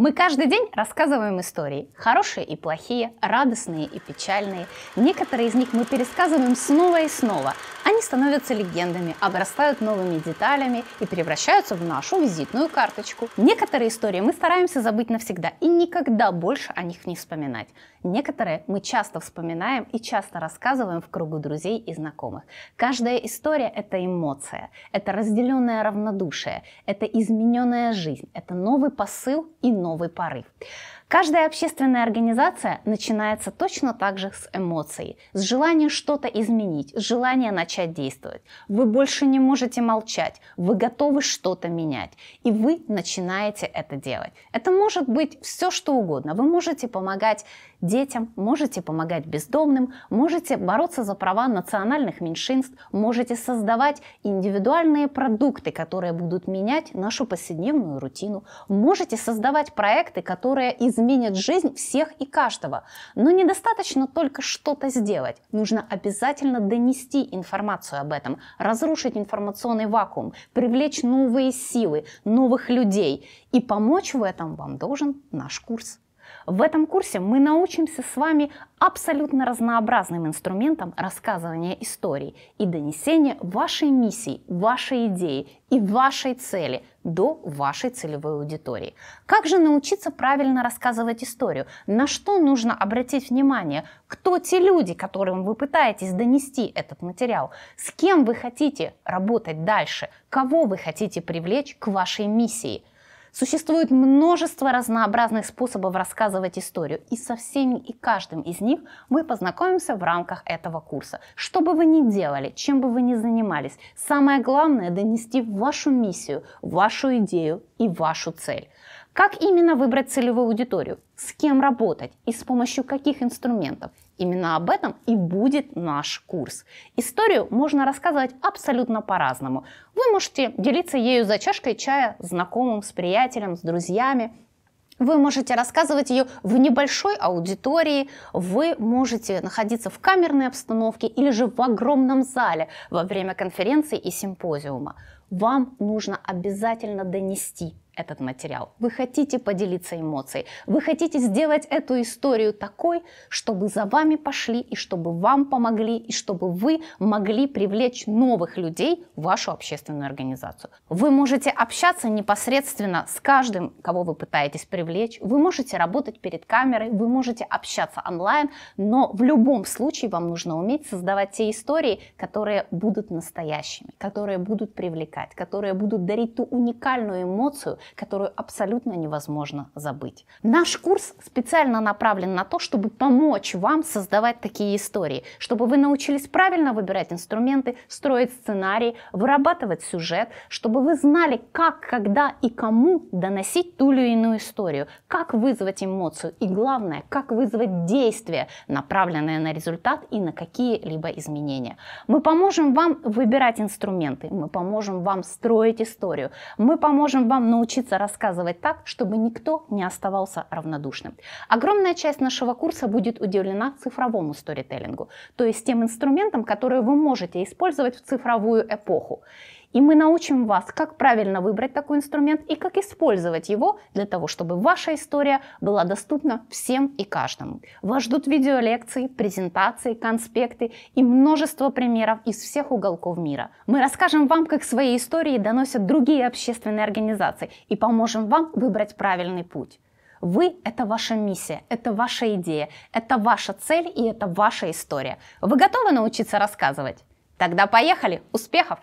Мы каждый день рассказываем истории. Хорошие и плохие, радостные и печальные. Некоторые из них мы пересказываем снова и снова. Они становятся легендами, обрастают новыми деталями и превращаются в нашу визитную карточку. Некоторые истории мы стараемся забыть навсегда и никогда больше о них не вспоминать. Некоторые мы часто вспоминаем и часто рассказываем в кругу друзей и знакомых. Каждая история – это эмоция, это разделенное равнодушие, это измененная жизнь, это новый посыл и новый новый порыв. Каждая общественная организация начинается точно так же с эмоций, с желания что-то изменить, с желания начать действовать. Вы больше не можете молчать, вы готовы что-то менять, и вы начинаете это делать. Это может быть все, что угодно. Вы можете помогать детям, можете помогать бездомным, можете бороться за права национальных меньшинств, можете создавать индивидуальные продукты, которые будут менять нашу повседневную рутину, можете создавать проекты, которые из изменит жизнь всех и каждого. Но недостаточно только что-то сделать. Нужно обязательно донести информацию об этом, разрушить информационный вакуум, привлечь новые силы, новых людей. И помочь в этом вам должен наш курс. В этом курсе мы научимся с вами абсолютно разнообразным инструментам рассказывания историй и донесения вашей миссии, вашей идеи и вашей цели до вашей целевой аудитории. Как же научиться правильно рассказывать историю? На что нужно обратить внимание? Кто те люди, которым вы пытаетесь донести этот материал? С кем вы хотите работать дальше? Кого вы хотите привлечь к вашей миссии? Существует множество разнообразных способов рассказывать историю, и со всеми и каждым из них мы познакомимся в рамках этого курса. Что бы вы ни делали, чем бы вы ни занимались, самое главное – донести вашу миссию, вашу идею и вашу цель. Как именно выбрать целевую аудиторию, с кем работать и с помощью каких инструментов? Именно об этом и будет наш курс. Историю можно рассказывать абсолютно по-разному. Вы можете делиться ею за чашкой чая с знакомым, с приятелем, с друзьями, вы можете рассказывать ее в небольшой аудитории, вы можете находиться в камерной обстановке или же в огромном зале во время конференции и симпозиума. Вам нужно обязательно донести этот материал. Вы хотите поделиться эмоцией. Вы хотите сделать эту историю такой, чтобы за вами пошли и чтобы вам помогли, и чтобы вы могли привлечь новых людей в вашу общественную организацию. Вы можете общаться непосредственно с каждым, кого вы пытаетесь привлечь. Вы можете работать перед камерой, вы можете общаться онлайн, но в любом случае вам нужно уметь создавать те истории, которые будут настоящими, которые будут привлекать, которые будут дарить ту уникальную эмоцию, которую абсолютно невозможно забыть. Наш курс специально направлен на то, чтобы помочь вам создавать такие истории, чтобы вы научились правильно выбирать инструменты, строить сценарии, вырабатывать сюжет, чтобы вы знали, как, когда и кому доносить ту или иную историю, как вызвать эмоцию и, главное, как вызвать действие, направленное на результат и на какие-либо изменения. Мы поможем вам выбирать инструменты, мы поможем вам строить историю, мы поможем вам научиться научиться рассказывать так, чтобы никто не оставался равнодушным. Огромная часть нашего курса будет уделена цифровому сторителлингу, то есть тем инструментам, которые вы можете использовать в цифровую эпоху. И мы научим вас, как правильно выбрать такой инструмент и как использовать его для того, чтобы ваша история была доступна всем и каждому. Вас ждут видеолекции, презентации, конспекты и множество примеров из всех уголков мира. Мы расскажем вам, как свои истории доносят другие общественные организации и поможем вам выбрать правильный путь. Вы – это ваша миссия, это ваша идея, это ваша цель и это ваша история. Вы готовы научиться рассказывать? Тогда поехали! Успехов!